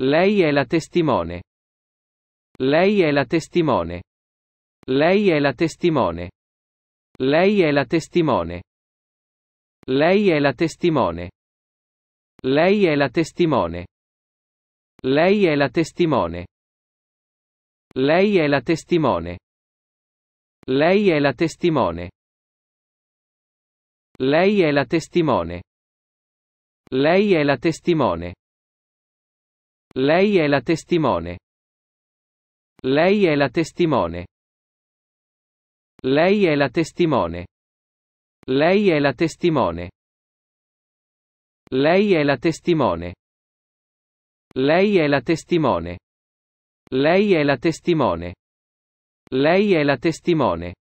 Lei è la testimone. Lei è la testimone. Lei è la testimone. Lei è la testimone. Lei è la testimone. Lei è la testimone. Lei è la testimone. Lei è la testimone. Lei è la testimone. Lei è la testimone. Lei è la testimone. Lei è la testimone. Lei è la testimone. Lei è la testimone. Lei è la testimone. Lei è la testimone. Lei è la testimone. Lei è la testimone. Lei è la testimone.